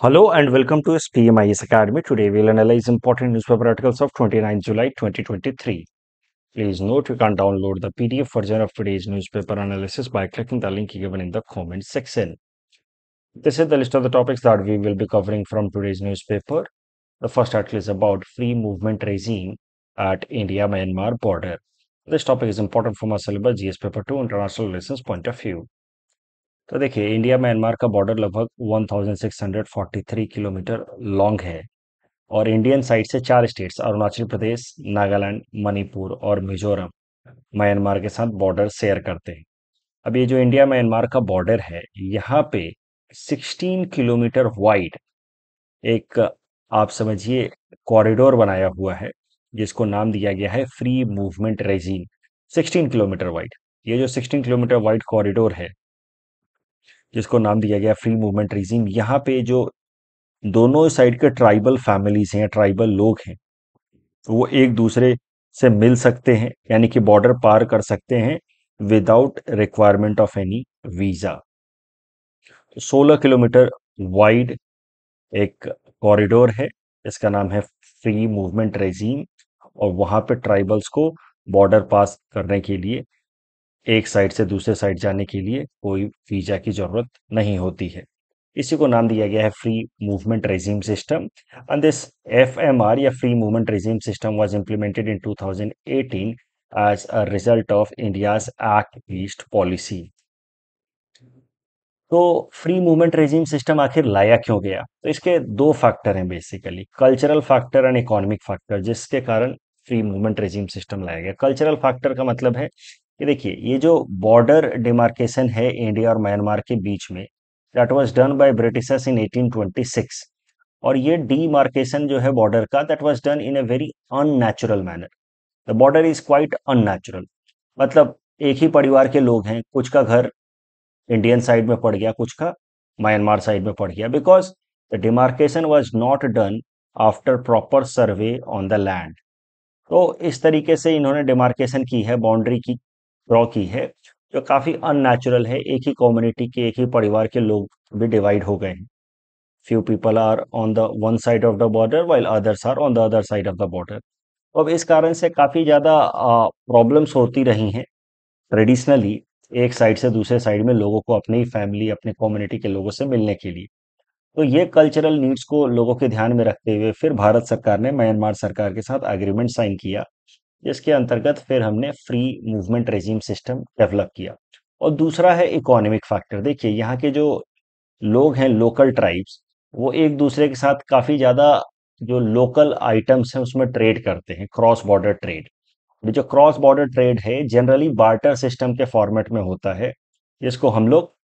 Hello and welcome to SPMIS Academy. Today we'll analyze important newspaper articles of 29 July 2023. Please note you can download the PDF version of today's newspaper analysis by clicking the link given in the comment section. This is the list of the topics that we will be covering from today's newspaper. The first article is about free movement regime at India-Myanmar border. This topic is important from our syllabus GS paper 2 international relations point of view. तो देखिए India Myanmar का border लगभग 1643 kilometre long है और Indian side से चार states Arunachal Pradesh Nagaland Manipur और Mizoram Myanmar के साथ बॉर्डर शेयर करते हैं अब ये जो इंडिया म्यांमार का बॉर्डर है यहाँ पे 16 किलोमीटर वाइड एक आप समझिए कॉरिडोर बनाया हुआ है जिसको नाम दिया गया है free movement regime 16 kilometre wide ये जो 16 किलोमीटर वाइड कॉरिडोर है जिसको नाम दिया गया फ्री मूवमेंट रीजिंग यहाँ पे जो दोनों साइड के ट्राइबल फैमिलीज हैं ट्राइबल लोग हैं वो एक दूसरे से मिल सकते हैं यानी कि बॉर्डर पार कर सकते हैं without requirement of any visa 16 kilometre wide एक कॉरिडोर है इसका नाम है फ्री मूवमेंट रेजीम और वहां पे ट्राइबल्स को बॉर्डर पास करने के लिए एक साइड से दूसरे साइड जाने के लिए कोई वीजा की जरूरत नहीं होती है इसी को नाम दिया गया है free movement regime system and this FMR या free movement regime system was implemented in two thousand eighteen result of India's Act East policy तो फ्री मूवमेंट रेजिम सिस्टम आखिर लाया क्यों गया तो इसके दो फैक्टर हैं basically cultural factor and economic factor जिसके कारण फ्री मूवमेंट रेजिम सिस्टम लाया गया कल्चरल फैक्टर का मतलब है कि देखिए ये जो बॉर्डर डिमार्केशन है इंडिया और म्यांमार के बीच में that was done by Britishers in 1826 और ये डीमार्केशन जो है बॉर्डर का that was done in a very unnatural manner the border is quite unnatural मतलब एक ही परिवार के लोग हैं कुछ का घर इंडियन साइड में पड़ गया कुछ का म्यांमार साइड में पड़ गया because the demarcation was not done after proper survey on the land तो इस तरीके से इन्होंने डिमार्केशन की है बाउंड्री की रॉकी है जो काफ़ी अननेचुरल है एक ही कम्युनिटी के एक ही परिवार के लोग भी डिवाइड हो गए हैं few people are on the one side of the border while others are on the other side of the border अब इस कारण से काफ़ी ज़्यादा प्रॉब्लम्स होती रही हैं ट्रेडिशनली एक साइड से दूसरे साइड में लोगों को अपनी फैमिली अपने कम्युनिटी के लोगों से मिलने के लिए तो ये कल्चरल नीड्स को लोगों के ध्यान में रखते हुए फिर भारत सरकार ने म्यांमार सरकार के साथ एग्रीमेंट साइन किया जिसके अंतर्गत फिर हमने free movement regime system develop किया और दूसरा है इकोनॉमिक फैक्टर देखिए यहाँ के जो लोग हैं लोकल ट्राइब्स वो एक दूसरे के साथ काफ़ी ज़्यादा जो लोकल आइटम्स हैं उसमें ट्रेड करते हैं क्रॉस बॉर्डर ट्रेड जो क्रॉस बॉर्डर ट्रेड है जनरली बार्टर सिस्टम के फॉर्मेट में होता है जिसको हम लोग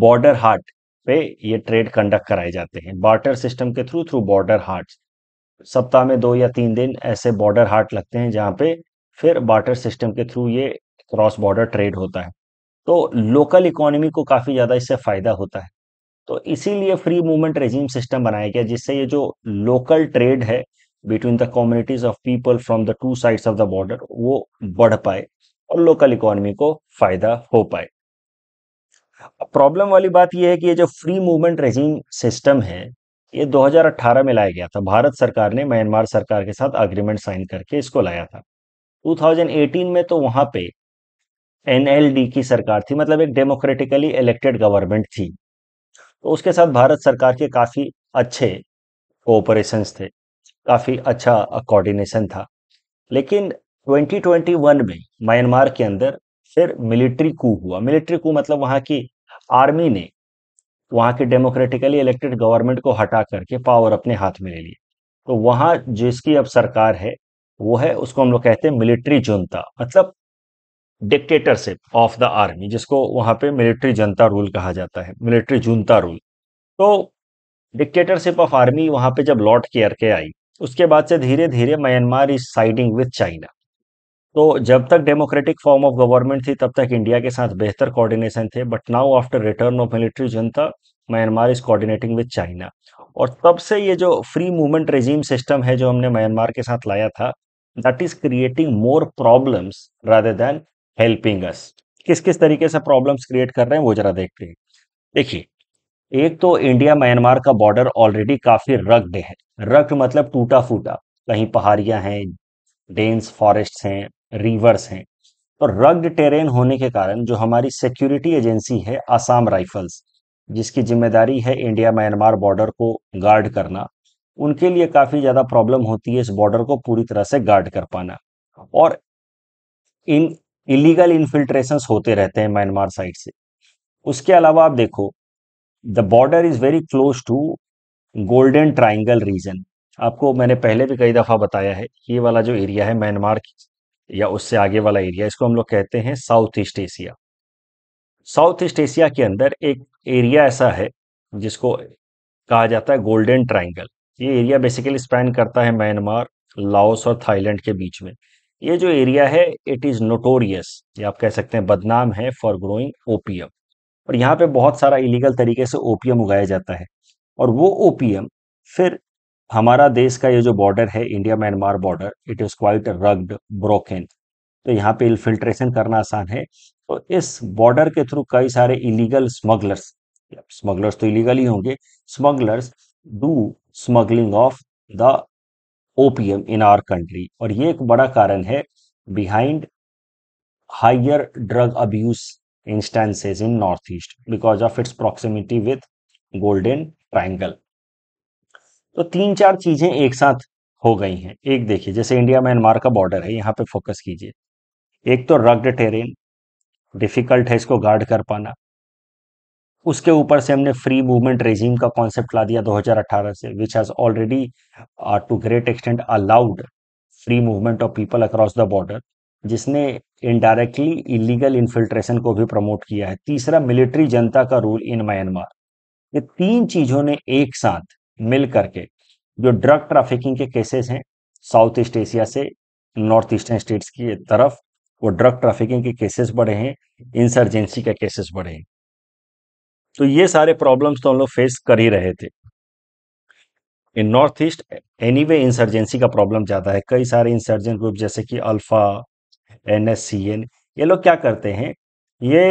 बॉर्डर हार्ट पे ये ट्रेड कंडक्ट कराए जाते हैं बार्टर सिस्टम के थ्रू थ्रू बॉर्डर हार्ट सप्ताह में दो या तीन दिन ऐसे बॉर्डर हाट लगते हैं जहाँ पे फिर बार्टर सिस्टम के थ्रू ये क्रॉस बॉर्डर ट्रेड होता है तो लोकल इकोनॉमी को काफ़ी ज़्यादा इससे फ़ायदा होता है तो इसीलिए फ्री मूवमेंट रेजीम सिस्टम बनाया गया जिससे ये जो लोकल ट्रेड है between the communities of people from the two sides of the border वो बढ़ पाए और लोकल इकोनॉमी को फ़ायदा हो पाए प्रॉब्लम वाली बात यह है कि ये जो फ्री मूवमेंट रेजीम सिस्टम है ये 2018 में लाया गया था भारत सरकार ने म्यांमार सरकार के साथ अग्रीमेंट साइन करके इसको लाया था 2018 में तो वहां पे एनएलडी की सरकार थी मतलब एक डेमोक्रेटिकली इलेक्टेड गवर्नमेंट थी तो उसके साथ भारत सरकार के काफ़ी अच्छे कोऑपरेशन थे काफ़ी अच्छा कोऑर्डिनेशन था लेकिन 2021 में म्यांमार के अंदर फिर मिलिट्री कू हुआ मिलिट्री कू मतलब वहां की आर्मी ने वहाँ की डेमोक्रेटिकली इलेक्टेड गवर्नमेंट को हटा करके पावर अपने हाथ में ले लिए तो वहाँ जिसकी अब सरकार है वो है उसको हम लोग कहते हैं मिलिट्री जनता मतलब डिक्टेटरशिप ऑफ द आर्मी जिसको वहाँ पे मिलिट्री जनता रूल कहा जाता है मिलिट्री जनता रूल तो डिक्टेटरशिप ऑफ आर्मी वहां पे जब लॉर्ड केयर के आई उसके बाद से धीरे धीरे Myanmar is siding with China तो जब तक डेमोक्रेटिक फॉर्म ऑफ गवर्नमेंट थी तब तक इंडिया के साथ बेहतर कोऑर्डिनेशन थे but now after return of military junta Myanmar is coordinating with China और तब से ये जो फ्री मूवमेंट रेजीम सिस्टम है जो हमने म्यांमार के साथ लाया था that is creating more problems rather than helping us किस किस तरीके से प्रॉब्लम्स क्रिएट कर रहे हैं वो जरा देखते हैं देखिए एक तो इंडिया म्यांमार का बॉर्डर ऑलरेडी काफी रग्ड है रग्ड मतलब टूटा फूटा कहीं पहाड़ियां हैं डेंस फॉरेस्ट हैं रिवर्स हैं तो रग्ड टेरेन होने के कारण जो हमारी सिक्योरिटी एजेंसी है आसाम राइफल्स जिसकी जिम्मेदारी है इंडिया म्यांमार बॉर्डर को गार्ड करना उनके लिए काफ़ी ज़्यादा प्रॉब्लम होती है इस बॉर्डर को पूरी तरह से गार्ड कर पाना और इन इलीगल इन्फिल्ट्रेशन होते रहते हैं म्यांमार साइड से उसके अलावा आप देखो the border is very close to golden triangle region आपको मैंने पहले भी कई दफ़ा बताया है ये वाला जो एरिया है म्यांमार या उससे आगे वाला एरिया इसको हम लोग कहते हैं South East Asia South East Asia के अंदर एक एरिया ऐसा है जिसको कहा जाता है गोल्डन ट्राइंगल ये एरिया बेसिकली स्पैन करता है म्यांमार लाओस और थाईलैंड के बीच में ये जो एरिया है इट इज़ नोटोरियस ये आप कह सकते हैं बदनाम है फॉर ग्रोइंग ओपीएम और यहाँ पे बहुत सारा इलीगल तरीके से ओपीएम उगाया जाता है और वो ओपीएम फिर हमारा देश का ये जो बॉर्डर है India Myanmar border it is quite rugged broken तो यहाँ पे इन्फिल्ट्रेशन करना आसान है तो इस बॉर्डर के थ्रू कई सारे इलीगल स्मगलर्स स्मगलर्स तो इलीगल ही होंगे smugglers do smuggling of the opium in our country और ये एक बड़ा कारण है behind higher drug abuse instances in North East because of its proximity with golden triangle तो तीन चार चीजें एक साथ हो गई हैं एक देखिए जैसे इंडिया म्यांमार का बॉर्डर है यहाँ पे फोकस कीजिए एक तो रग्ड टेरेन डिफिकल्ट है इसको गार्ड कर पाना उसके ऊपर से हमने फ्री मूवमेंट रेजिम का कॉन्सेप्ट ला दिया 2018 से which has already to great extent allowed free movement of people across the border जिसने इनडायरेक्टली इलीगल इन्फिल्ट्रेशन को भी प्रमोट किया है तीसरा मिलिट्री जनता का रूल इन म्यांमार ये तीन चीजों ने एक साथ मिल करके जो ड्रग ट्रैफिकिंग के केसेस हैं साउथ ईस्ट एशिया से नॉर्थ ईस्टर्न स्टेट्स की तरफ वो ड्रग ट्रैफिकिंग के केसेस बढ़े हैं इंसर्जेंसी के केसेस बढ़े हैं तो ये सारे प्रॉब्लम्स तो हम लोग फेस कर ही रहे थे in North East anyway insurgency का प्रॉब्लम ज़्यादा है कई सारे इंसर्जेंट ग्रुप जैसे कि ULFA N S C N ये लोग क्या करते हैं ये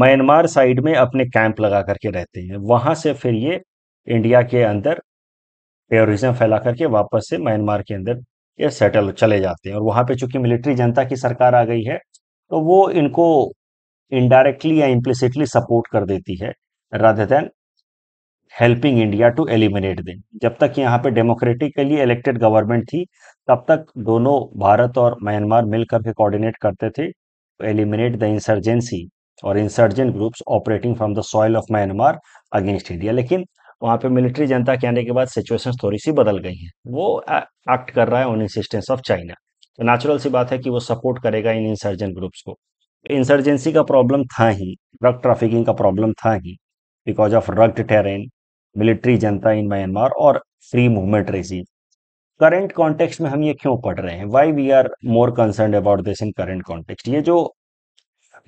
म्यांमार साइड में अपने कैंप लगा करके रहते हैं वहां से फिर ये इंडिया के अंदर टेररिज्म फैला करके वापस से म्यांमार के अंदर ये सेटल चले जाते हैं और वहां पे चूंकि मिलिट्री जनता की सरकार आ गई है तो वो इनको इनडायरेक्टली या इम्प्लिसिटली सपोर्ट कर देती है rather than helping India to eliminate them जब तक यहाँ पे डेमोक्रेटिकली इलेक्टेड गवर्नमेंट थी तब तक दोनों भारत और म्यांमार मिलकर के कोऑर्डिनेट करते थे एलिमिनेट द इंसर्जेंसी और insurgent groups operating from the soil of Myanmar against India लेकिन वहां पे मिलिट्री जनता के आने के बाद सिचुएशन थोड़ी सी बदल गई है वो एक्ट कर रहा है ऑन इंसिस्टेंस ऑफ चाइना तो नेचुरल सी बात है कि वो सपोर्ट करेगा इन इंसर्जेंट ग्रुप्स को इंसर्जेंसी का प्रॉब्लम था ही ड्रग ट्रैफिकिंग का प्रॉब्लम था ही because of rugged terrain military junta in Myanmar और फ्री मूवमेंट रेसी करेंट कॉन्टेक्स्ट में हम ये क्यों पढ़ रहे हैं why we are more concern about this in current context ये जो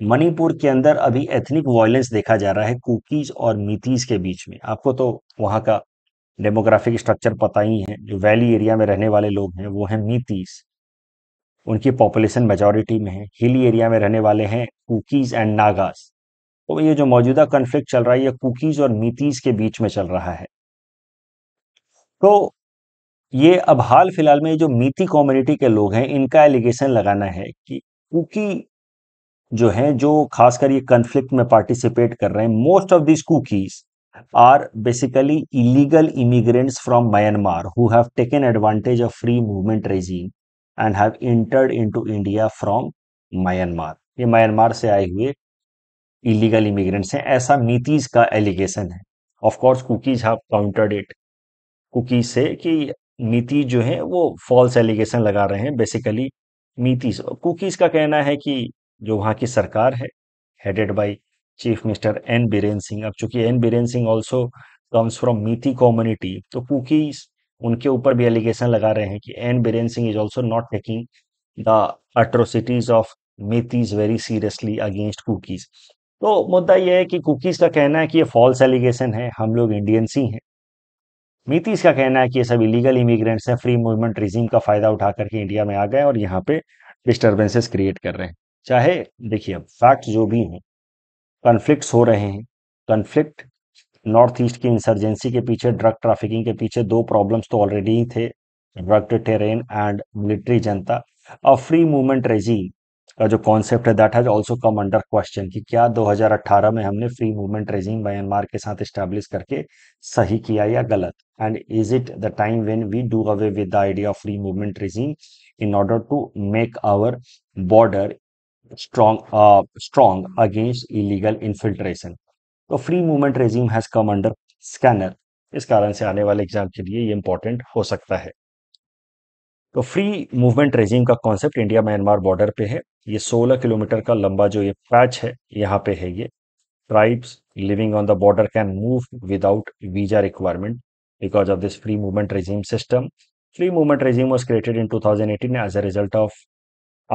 मणिपुर के अंदर अभी एथनिक वायलेंस देखा जा रहा है कुकीज और मितीज के बीच में आपको तो वहाँ का डेमोग्राफिक स्ट्रक्चर पता ही है जो वैली एरिया में रहने वाले लोग हैं वो हैं मीतीस उनकी पॉपुलेशन मेजोरिटी में है हिली एरिया में रहने वाले हैं कुकीज एंड नागास तो ये जो मौजूदा कन्फ्लिक्ट चल रहा है ये कुकीज और मितीज के बीच में चल रहा है तो ये अब हाल फिलहाल में जो मीती कम्युनिटी के लोग हैं इनका एलिगेशन लगाना है कि कुकी जो हैं जो खासकर ये कन्फ्लिक्ट में पार्टिसिपेट कर रहे हैं most of this Kukis are basically illegal immigrants from Myanmar who have taken advantage of free movement regime and have entered to India from Myanmar ये म्यांमार से आए हुए इलीगल इमिग्रेंट्स हैं ऐसा नीतीज का एलिगेशन है of course Kukis have countered it Kukis से कि नीति जो है वो फॉल्स एलिगेशन लगा रहे हैं बेसिकली नीतीश कुकीज का कहना है कि जो वहाँ की सरकार है headed by chief minister N Biren Singh अब चूंकि N Biren Singh also comes from Meitei community तो कुकी उनके ऊपर भी एलिगेशन लगा रहे हैं कि N Biren Singh is also not taking the atrocities of Meiteis very seriously against Kukis तो मुद्दा यह है कि कुकीज का कहना है कि ये फॉल्स एलिगेशन है हम लोग इंडियंस ही हैं मीतीज का कहना है कि ये सब इलीगल इमिग्रेंट्स हैं फ्री मूवमेंट रिजीम का फायदा उठा करके इंडिया में आ गए और यहाँ पे डिस्टर्बेंसेस क्रिएट कर रहे हैं चाहे देखिए अब फैक्ट जो भी हैं कन्फ्लिक्ट हो रहे हैं कन्फ्लिक्ट नॉर्थ ईस्ट की इंसर्जेंसी के पीछे ड्रग ट्रैफिकिंग के पीछे दो प्रॉब्लम्स तो ऑलरेडी ही थे ड्रग टेरेन एंड मिलिट्री जनता और फ्री मूवमेंट रेजीम का जो कॉन्सेप्ट है that has also come under question कि क्या 2018 में हमने फ्री मूवमेंट रेजीम म्यांमार के साथ स्टैब्लिश करके सही किया या गलत and is it the time when we do away with the idea of free movement regime in order to make our border strong uh, strong against illegal infiltration तो free movement regime has come under scanner इस कारण से आने वाले exam के लिए ये important हो सकता है तो फ्री मूवमेंट रेजिम का कॉन्सेप्ट इंडिया म्यांमार बॉर्डर पे है ये 16 किलोमीटर का लंबा जो ये पैच है यहाँ पे है ये tribes living on the border can move without visa requirement because of this free movement regime system free movement regime was created in two thousand as a result of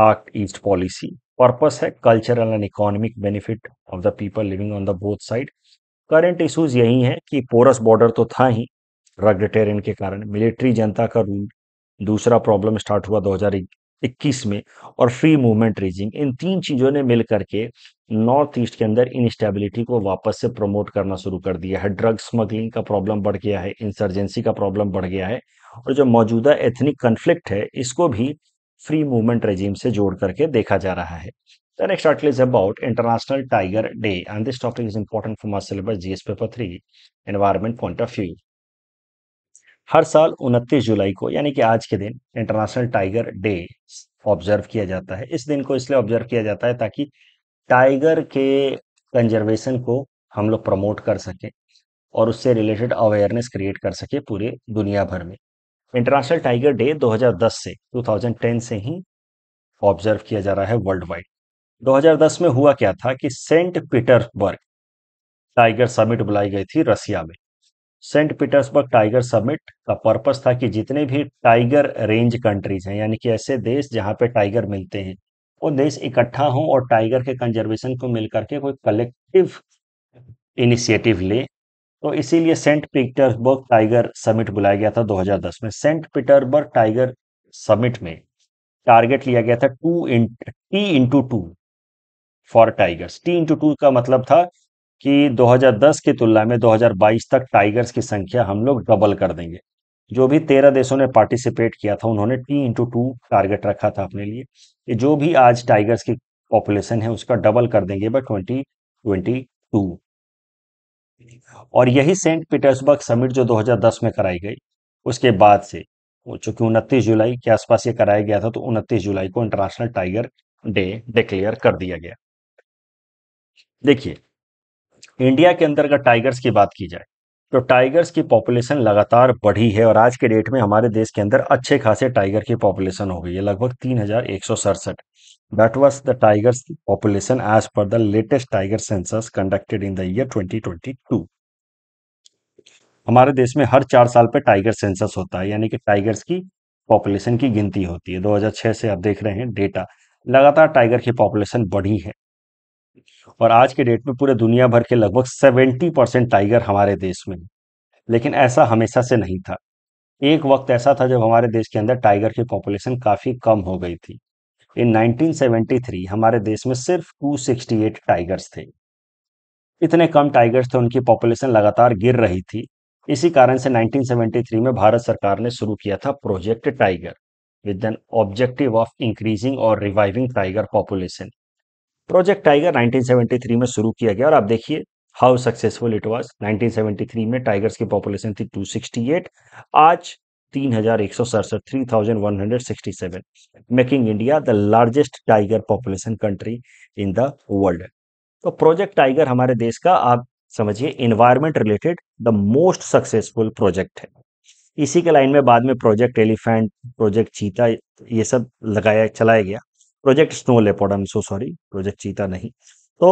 act east policy purpose है cultural and economic benefit of the people living on the both side current issues यही हैं कि porous border तो था ही रग डिटेरियन के कारण military जनता का रूल दूसरा प्रॉब्लम स्टार्ट हुआ 2021 में और फ्री मूवमेंट रीजिंग इन तीन चीज़ों ने मिल करके नॉर्थ ईस्ट के अंदर इनस्टेबिलिटी को वापस से प्रमोट करना शुरू कर दिया है ड्रग स्मगलिंग का प्रॉब्लम बढ़ गया है इंसर्जेंसी का प्रॉब्लम बढ़ गया है और जो मौजूदा एथनिक कन्फ्लिक्ट है इसको भी फ्री मूवमेंट रेजीम से जोड़ करके देखा जा रहा है the next article is about international tiger day and this topic is important for my syllabus GS paper three environment point of view हर साल 29 जुलाई को यानी कि आज के दिन इंटरनेशनल टाइगर डे ऑब्जर्व किया जाता है इस दिन को इसलिए ऑब्जर्व किया जाता है ताकि टाइगर के कंजर्वेशन को हम लोग प्रमोट कर सकें और उससे रिलेटेड अवेयरनेस क्रिएट कर सके पूरे दुनिया भर में इंटरनेशनल टाइगर डे 2010 से 2010 से ही ऑब्जर्व किया जा रहा है वर्ल्ड वाइड 2010 में हुआ क्या था कि सेंट पीटर्सबर्ग टाइगर समिट बुलाई गई थी रसिया में सेंट पीटर्सबर्ग टाइगर समिट का पर्पस था कि जितने भी टाइगर रेंज कंट्रीज हैं यानी कि ऐसे देश जहां पे टाइगर मिलते हैं वो देश इकट्ठा हो और टाइगर के कंजर्वेशन को मिलकर के कोई कलेक्टिव इनिशिएटिव ले तो इसीलिए सेंट पीटर्सबर्ग टाइगर समिट बुलाया गया था 2010 में सेंट पीटर्सबर्ग टाइगर समिट में टारगेट लिया गया था two in T into two for tigers T into two का मतलब था कि 2010 की तुलना में 2022 तक टाइगर्स की संख्या हम लोग डबल कर देंगे जो भी तेरह देशों ने पार्टिसिपेट किया था उन्होंने टी इंटू टू टारगेट रखा था अपने लिए कि जो भी आज टाइगर्स की पॉपुलेशन है उसका डबल कर देंगे बाय ट्वेंटी ट्वेंटी टू और यही सेंट पीटर्सबर्ग समिट जो 2010 में कराई गई उसके बाद से चूंकि उनतीस जुलाई के आसपास ये कराया गया था तो उनतीस जुलाई को इंटरनेशनल टाइगर डे डिक्लेयर कर दिया गया देखिए इंडिया के अंदर अगर टाइगर्स की बात की जाए तो टाइगर्स की पॉपुलेशन लगातार बढ़ी है और आज के डेट में हमारे देश के अंदर अच्छे खासे टाइगर की पॉपुलेशन हो गई है लगभग तीन हजार एक सौ सड़सठ That was the tiger's population as per the latest tiger census conducted in the year 2022. हमारे देश में हर चार साल पे टाइगर सेंसस होता है यानी कि टाइगर्स की पॉपुलेशन की गिनती होती है 2006 से आप देख रहे हैं डेटा लगातार टाइगर की पॉपुलेशन बढ़ी है और आज के डेट में पूरे दुनिया भर के लगभग 70 परसेंट टाइगर हमारे देश में लेकिन ऐसा हमेशा से नहीं था एक वक्त ऐसा था जब हमारे देश के अंदर टाइगर की पॉपुलेशन काफ़ी कम हो गई थी इन 1973 हमारे देश में सिर्फ 268 टाइगर्स थे इतने कम टाइगर्स थे उनकी पॉपुलेशन लगातार गिर रही थी इसी कारण से 1973 में भारत सरकार ने शुरू किया था project tiger with an objective of increasing और reviving tiger population project tiger 1973 में शुरू किया गया और आप देखिए how successful it was nineteen में टाइगर्स की पॉपुलेशन थी टू आज तीन हजार एक सौ सड़सठ three thousand one hundred sixty seven making India the largest tiger population country in the world तो प्रोजेक्ट टाइगर हमारे देश का आप समझिए environment related the most successful project है इसी के लाइन में बाद में प्रोजेक्ट एलिफेंट प्रोजेक्ट चीता ये सब लगाया चलाया गया project snow leopard I am so sorry project cheetah नहीं तो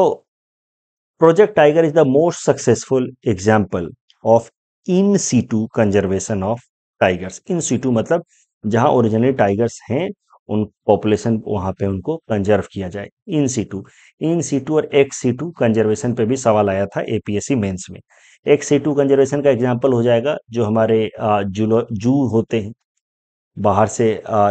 project tiger is the most successful example of in situ conservation of tigers in situ मतलब जहां ओरिजिनल टाइगर्स हैं उन पॉपुलेशन वहां पे उनको कंजर्व किया जाए इन सीटू इन सीटू और एक्स सीटू कंजर्वेशन पे भी सवाल आया था एपीएससी मेंस में एक्स सीटू कंजर्वेशन का एग्जांपल हो जाएगा जो हमारे जू जू होते हैं बाहर से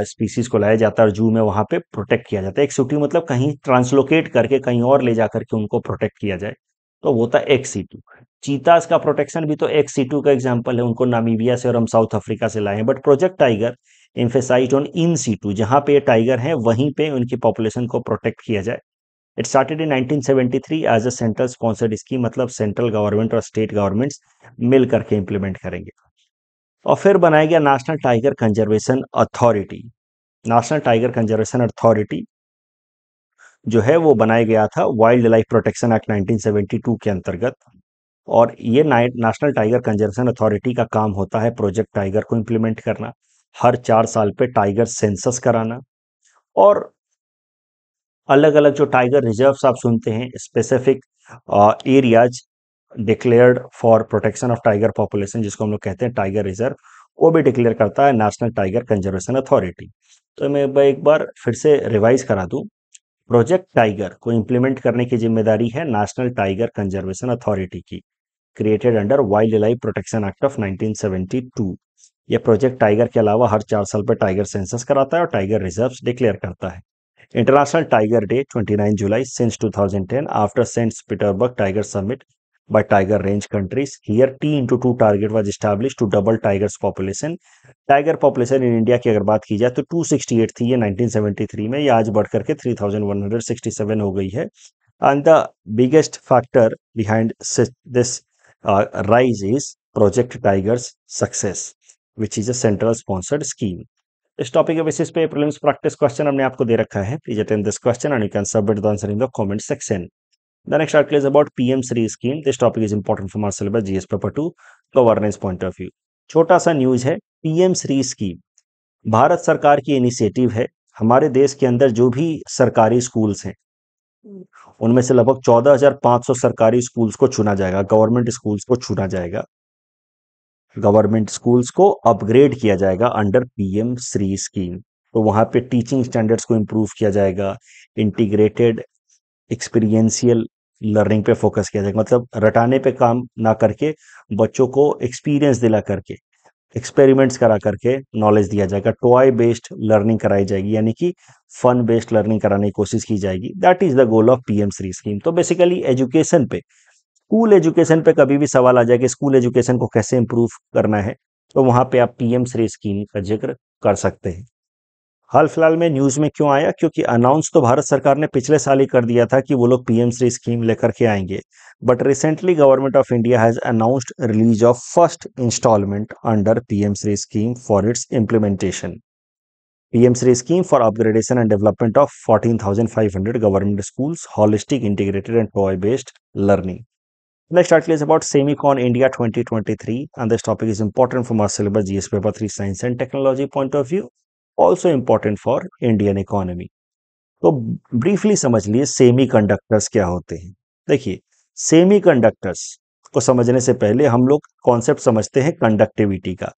स्पीसीज को लाया जाता है और जू में वहां पे प्रोटेक्ट किया जाता है एक सीटू मतलब कहीं ट्रांसलोकेट करके कहीं और ले जा करके उनको प्रोटेक्ट किया जाए तो वो था एक्स सी टू चीताज का प्रोटेक्शन भी तो एक्स सी टू का एग्जाम्पल है उनको नामीबिया से और हम साउथ अफ्रीका से लाए हैं but project tiger emphasises on in situ जहाँ पे ये टाइगर हैं वहीं पे उनकी पॉपुलेशन को प्रोटेक्ट किया जाए it started in 1973 as a central sponsored scheme मतलब सेंट्रल गवर्नमेंट और स्टेट गवर्नमेंट्स मिल करके इंप्लीमेंट करेंगे और फिर बनाया गया national tiger conservation authority national tiger conservation authority जो है वो बनाया गया था वाइल्ड लाइफ प्रोटेक्शन एक्ट 1972 के अंतर्गत और ये नेशनल टाइगर कंजर्वेशन अथॉरिटी का काम होता है प्रोजेक्ट टाइगर को इम्प्लीमेंट करना हर चार साल पे टाइगर सेंसस कराना और अलग अलग जो टाइगर रिजर्व्स आप सुनते हैं specific areas declared for protection of tiger population जिसको हम लोग कहते हैं टाइगर रिजर्व वो भी डिक्लेयर करता है नेशनल टाइगर कंजर्वेशन अथॉरिटी तो मैं एक बार फिर से रिवाइज करा दूं प्रोजेक्ट टाइगर को इंप्लीमेंट करने की जिम्मेदारी है नेशनल टाइगर कंजर्वेशन अथॉरिटी की created under wildlife protection act of 1972 यह प्रोजेक्ट टाइगर के अलावा हर चार साल पर टाइगर सेंसस कराता है और टाइगर रिजर्व डिक्लेयर करता है इंटरनेशनल टाइगर डे 29 जुलाई since 2010 after Saint Petersburg tiger summit by tiger range countries. Here T into 2 target was established to double tiger's population. Tiger population in India ki agar baat ki jaye to 268 thi ye 1973 mein ye aaj badh kar ke 3167 ho gayi hai and the biggest factor behind this uh, rise is Project Tiger's success which is a central sponsored scheme. इस topic के basis पे prelims practice question हमने आपको दे रखा है please attend this question and you can submit the answer in the comment section The next article is about PM PM3 scheme. This topic is important from our syllabus GS Paper 2 governance point of view. छोटा सा news है PM Shri scheme Bharat सरकार की initiative है हमारे देश के अंदर जो भी सरकारी स्कूल्स हैं उनमें से लगभग 14,500 सरकारी स्कूल्स को चुना जाएगा गवर्नमेंट स्कूल्स को चुना जाएगा गवर्नमेंट स्कूल्स को अपग्रेड किया जाएगा अंडर पीएम श्री स्कीम तो वहां पे टीचिंग स्टैंडर्ड्स को इम्प्रूव किया जाएगा इंटीग्रेटेड एक्सपीरियंशियल लर्निंग पे फोकस किया जाएगा मतलब रटाने पे काम ना करके बच्चों को एक्सपीरियंस दिला करके एक्सपेरिमेंट्स करा करके नॉलेज दिया जाएगा टॉय बेस्ड लर्निंग कराई जाएगी यानी कि फन बेस्ड लर्निंग कराने की कोशिश की जाएगी that is the goal of PM Shri scheme तो बेसिकली एजुकेशन पे स्कूल एजुकेशन पे कभी भी सवाल आ जाए कि स्कूल एजुकेशन को कैसे इंप्रूव करना है तो वहां पे आप पीएम श्री स्कीम का जिक्र कर सकते हैं हाल फिलहाल में न्यूज में क्यों आया क्योंकि अनाउंस तो भारत सरकार ने पिछले साल ही कर दिया था कि वो लोग पीएम श्री स्कीम लेकर के आएंगे but recently government of India has announced release of first instalment under PM Shri scheme for its implementation PM Shri scheme for upgradation and development of fourteen government schools holistic integrated and toy based learning Next article is about Semicon India 2023 and this topic is important from our syllabus GS paper 3 science and technology point of view also important for Indian economy तो briefly समझ लिए semi conductors क्या होते हैं देखिए semi conductors को समझने से पहले हम लोग कॉन्सेप्ट समझते हैं कंडक्टिविटी का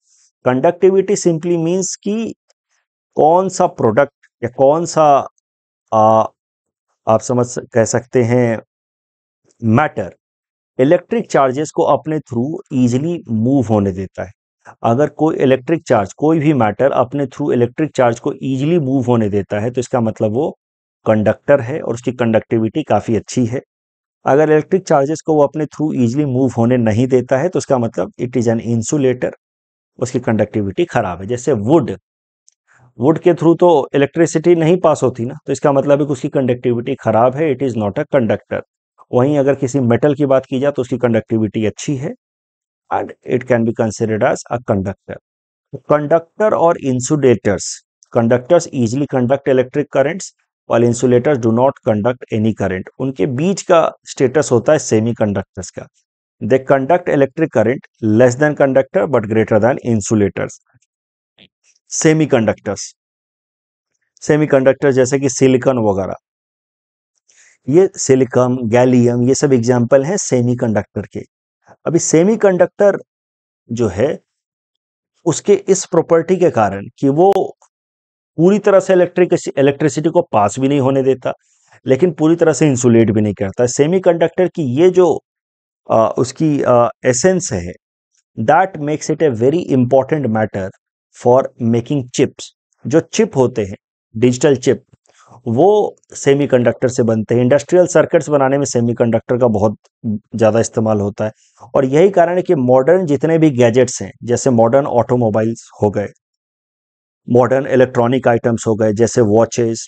कंडक्टिविटी सिंपली मीन्स कि कौन सा प्रोडक्ट या कौन सा आ, आप समझ कह सकते हैं मैटर इलेक्ट्रिक चार्जेस को अपने थ्रू इजीली मूव होने देता है अगर कोई इलेक्ट्रिक चार्ज कोई भी मैटर अपने थ्रू इलेक्ट्रिक चार्ज को ईजिली मूव होने देता है तो इसका मतलब वो कंडक्टर है और उसकी कंडक्टिविटी काफ़ी अच्छी है अगर इलेक्ट्रिक चार्जेस को वो अपने थ्रू ईजिली मूव होने नहीं देता है तो उसका मतलब इट इज़ एन इंसुलेटर उसकी कंडक्टिविटी खराब है जैसे वुड वुड के थ्रू तो इलेक्ट्रिसिटी नहीं पास होती ना तो इसका मतलब है कि उसकी कंडक्टिविटी खराब है it is not a conductor वहीं अगर किसी मेटल की बात की जाए तो उसकी कंडक्टिविटी अच्छी है and it can be considered as a conductor. Conductor or insulators. Conductors easily conduct electric currents while insulators do not conduct any current. unke beech ka status hota hai semiconductors ka They conduct electric current less than conductor but greater than insulators. Semiconductors. Semiconductors jaise ki silicon wagara ये silicon gallium ये सब example हैं semiconductor के अभी semiconductor जो है उसके इस प्रॉपर्टी के कारण कि वो पूरी तरह से इलेक्ट्रिक इलेक्ट्रिसिटी को पास भी नहीं होने देता लेकिन पूरी तरह से इंसुलेट भी नहीं करता सेमीकंडक्टर की ये जो आ, उसकी एसेंस है that makes it a very important matter for making chips जो चिप होते हैं डिजिटल चिप वो सेमीकंडक्टर से बनते हैं इंडस्ट्रियल सर्किट्स बनाने में सेमीकंडक्टर का बहुत ज़्यादा इस्तेमाल होता है और यही कारण है कि मॉडर्न जितने भी गैजेट्स हैं जैसे मॉडर्न ऑटोमोबाइल्स हो गए मॉडर्न इलेक्ट्रॉनिक आइटम्स हो गए जैसे वॉचेस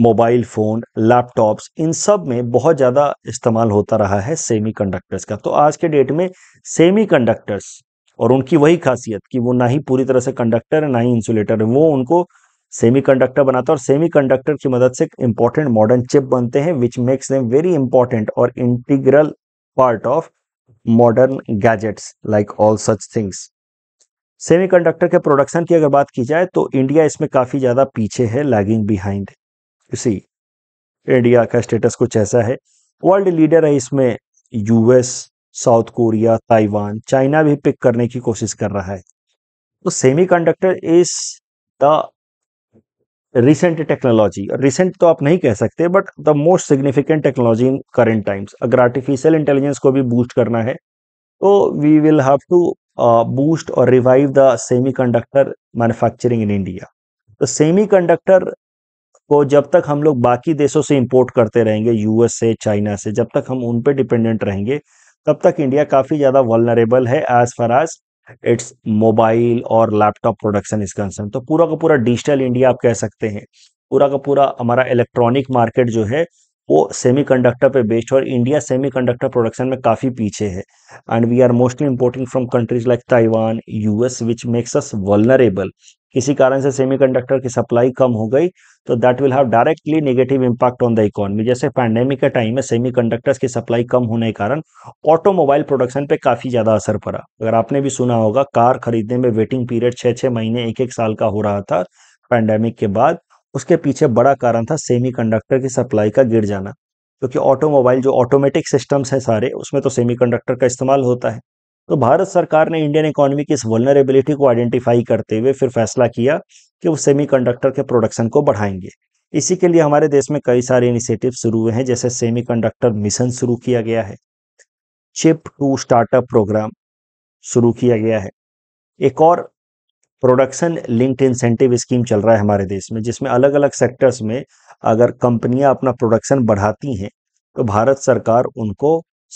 मोबाइल फ़ोन लैपटॉप्स इन सब में बहुत ज़्यादा इस्तेमाल होता रहा है सेमी का तो आज के डेट में सेमी और उनकी वही खासियत कि वो ना ही पूरी तरह से कंडक्टर है ना ही इंसुलेटर है वो उनको सेमीकंडक्टर बनाता है और सेमीकंडक्टर की मदद से इंपॉर्टेंट मॉडर्न चिप बनते हैं which makes them very important और integral part of modern gadgets like all such things semiconductor के प्रोडक्शन की अगर बात की जाए तो इंडिया इसमें काफी ज्यादा पीछे है लैगिंग बिहाइंड इसी इंडिया का स्टेटस कुछ ऐसा है वर्ल्ड लीडर है इसमें US South Korea Taiwan China भी पिक करने की कोशिश कर रहा है तो semiconductor is the recent technology recent तो आप नहीं कह सकते but the most significant technology in current times अगर आर्टिफिशियल इंटेलिजेंस को भी बूस्ट करना है तो we will have to boost और revive the semiconductor manufacturing in India तो सेमी कंडक्टर को जब तक हम लोग बाकी देशों से इंपोर्ट करते रहेंगे यूएस से चाइना से जब तक हम उन पर डिपेंडेंट रहेंगे तब तक इंडिया काफ़ी ज़्यादा वॉलरेबल है as far as its mobile और लैपटॉप प्रोडक्शन इज कंसर्न तो पूरा का पूरा डिजिटल इंडिया आप कह सकते हैं पूरा का पूरा हमारा इलेक्ट्रॉनिक मार्केट जो है वो सेमीकंडक्टर पे बेस्ड और इंडिया सेमीकंडक्टर प्रोडक्शन में काफ़ी पीछे है and we are mostly importing from countries like Taiwan US which makes us vulnerable किसी कारण से सेमीकंडक्टर की सप्लाई कम हो गई तो that will have directly negative impact on the economy जैसे पैंडेमिक के टाइम में सेमीकंडक्टर्स की सप्लाई कम होने के कारण ऑटोमोबाइल प्रोडक्शन पे काफ़ी ज़्यादा असर पड़ा अगर आपने भी सुना होगा कार खरीदने में वेटिंग पीरियड छह छह महीने एक एक साल का हो रहा था पैंडेमिक के बाद उसके पीछे बड़ा कारण था कंडक्टर की सप्लाई का गिर जाना क्योंकि ऑटोमोबाइल जो ऑटोमेटिक सिस्टम्स हैं सारे उसमें तो सेमीकंडक्टर का इस्तेमाल होता है तो भारत सरकार ने इंडियन इकोनॉमी की इस वलनरेबिलिटी को आइडेंटिफाई करते हुए फिर फैसला किया कि वो सेमीकंडक्टर के प्रोडक्शन को बढ़ाएंगे इसी के लिए हमारे देश में कई सारे इनिशिएटिव शुरू हुए हैं जैसे सेमीकंडक्टर मिशन शुरू किया गया है चिप टू स्टार्टअप प्रोग्राम शुरू किया गया है एक और प्रोडक्शन लिंक्ड इंसेंटिव स्कीम चल रहा है हमारे देश में जिसमें अलग अलग सेक्टर्स में अगर कंपनियां अपना प्रोडक्शन बढ़ाती हैं तो भारत सरकार उनको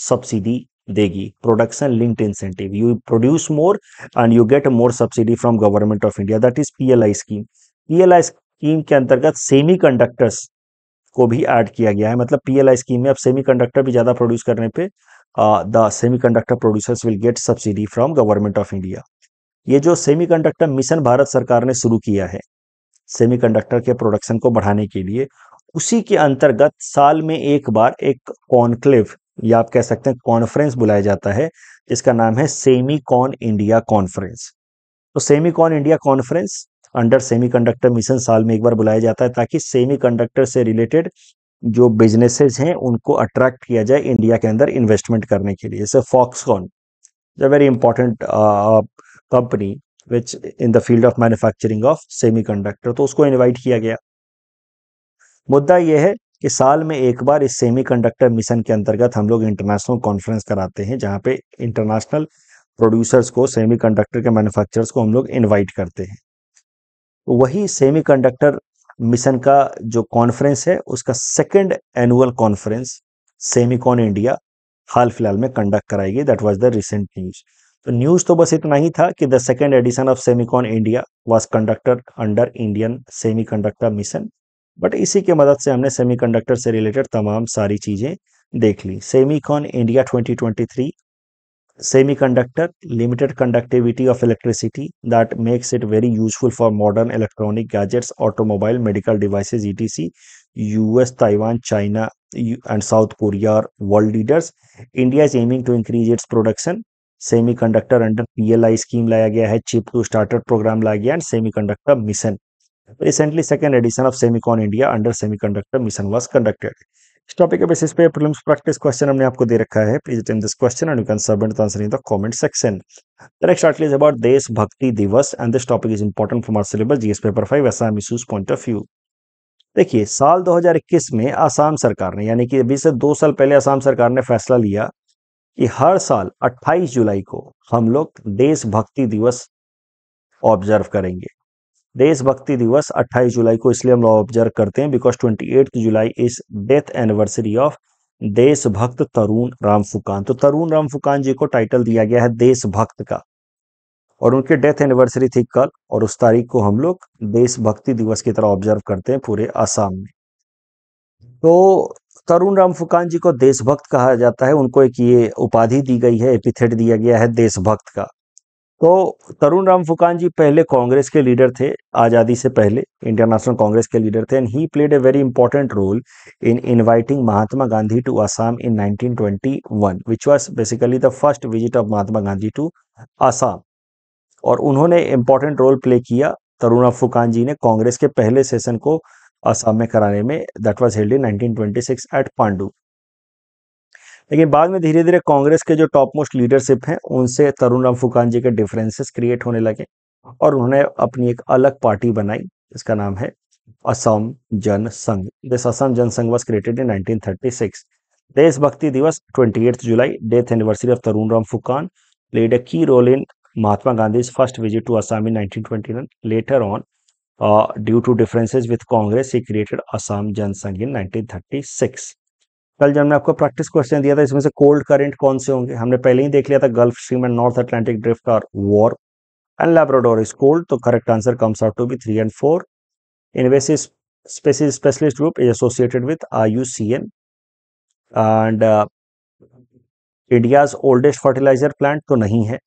सब्सिडी देगी production linked incentive you produce more and you get more subsidy from government of India that is PLI scheme PLI scheme के अंतर्गत सेमीकंडक्टर्स को भी ऐड किया गया है मतलब पीएलआई स्कीम में अब सेमीकंडक्टर भी ज्यादा प्रोड्यूस करने पे the semiconductor producers will get subsidy from government of India ये जो सेमीकंडक्टर मिशन भारत सरकार ने शुरू किया है सेमीकंडक्टर के प्रोडक्शन को बढ़ाने के लिए उसी के अंतर्गत साल में एक बार एक कॉन्क्लेव या आप कह सकते हैं कॉन्फ्रेंस बुलाया जाता है जिसका नाम है सेमी कॉन इंडिया कॉन्फ्रेंस तो Semicon India conference under semiconductor mission साल में एक बार बुलाया जाता है ताकि सेमीकंडक्टर से रिलेटेड जो बिजनेसेस हैं उनको अट्रैक्ट किया जाए इंडिया के अंदर इन्वेस्टमेंट करने के लिए जैसे Foxconn is a very important company which in the field of manufacturing of semi तो उसको इन्वाइट किया गया मुद्दा यह है कि साल में एक बार इस सेमीकंडक्टर मिशन के अंतर्गत हम लोग इंटरनेशनल कॉन्फ्रेंस कराते हैं जहाँ पे इंटरनेशनल प्रोड्यूसर्स को सेमीकंडक्टर के मैन्युफैक्चरर्स को हम लोग इन्वाइट करते हैं वही सेमीकंडक्टर मिशन का जो कॉन्फ्रेंस है उसका second annual conference Semicon India हाल फिलहाल में कंडक्ट कराई गई that was the recent news तो न्यूज़ तो बस इतना ही था कि the second edition of Semicon India was conductor under Indian semiconductor mission but इसी के मदद से हमने सेमीकंडक्टर से रिलेटेड तमाम सारी चीज़ें देख ली Semicon India 2023 semiconductor limited conductivity of electricity that makes it very useful for modern electronic gadgets automobile medical devices etc US Taiwan China and South Korea और world leaders India is aiming to increase its production semiconductor under PLI scheme लाया गया है chip to startup program लाया गया and semiconductor mission recently second edition of Semicon India under semiconductor mission was conducted इस topic के basis पे prelims practice question हमने आपको दे रखा है please attend this question and you can submit the answer in the comment section the next article is about Desh Bhakti Diwas and this topic is important for our syllabus GS paper 5 Assam issues point of view देखिए साल 2021 में असम सरकार ने यानी कि अभी से 2 साल पहले असम सरकार ने फैसला लिया कि हर साल 28 जुलाई को हम लोग देशभक्ति दिवस ऑब्जर्व करेंगे देशभक्ति दिवस 28 जुलाई को इसलिए हम लोग ऑब्जर्व करते हैं because eight July is death anniversary of Deshbhakt Tarun Ram फुकान तो तरुण राम फुकान जी को टाइटल दिया गया है देशभक्त का और उनके डेथ एनिवर्सरी थी कल और उस तारीख को हम लोग देशभक्ति दिवस की तरह ऑब्जर्व करते हैं पूरे आसाम में तो तरुण राम फुकान जी को देशभक्त कहा जाता है उनको एक ये उपाधि दी गई है एपिथेट दिया गया है देशभक्त का तो तरुण राम फुकान जी पहले कांग्रेस के लीडर थे आज़ादी से पहले इंडियन नेशनल कांग्रेस के लीडर थे and he played a very important role in inviting Mahatma Gandhi to Assam in 1921 which was basically the first visit of Mahatma Gandhi to Assam और उन्होंने इंपॉर्टेंट रोल प्ले किया तरुण राम फुकान जी ने कांग्रेस के पहले सेशन को आसाम में कराने में that was held in nineteen eight Pandu लेकिन बाद में धीरे धीरे कांग्रेस के जो टॉप मोस्ट लीडरशिप हैं उनसे तरुण राम फुकान जी के डिफरेंसेस क्रिएट होने लगे और उन्होंने अपनी एक अलग पार्टी बनाई इसका नाम है असम जन संघ दिस असम जन संघ was created in nineteen Deshbhakti Divas twenty July death anniversary of Tarun Ram Phukan played a key role in Mahatma Gandhi first visit to Assam in nineteen later on due to differences with Congress he created Assam Janasangh in nineteen thirty six कल जब मैं आपको practice question दिया था इसमें से cold current कौन से होंगे हमने पहले ही देख लिया था Gulf Stream and North Atlantic Drift are warm and Labrador is cold तो correct answer comes out to be three and four invasive species specialist group is associated with I U C N and India's oldest fertiliser plant तो नहीं है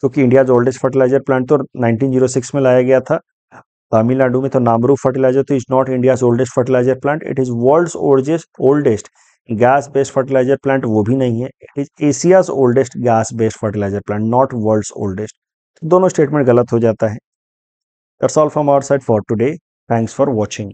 क्योंकि India's oldest fertiliser plant तो 1906 में लाया गया था तमिलनाडु में तो नामरू फर्टिलाइजर तो is not India oldest fertiliser plant it is world oldest oldest gas based fertiliser plant वो भी नहीं है it is Asia's oldest gas based fertiliser plant not world oldest दोनों स्टेटमेंट गलत हो जाता है that's all from our side for today thanks for watching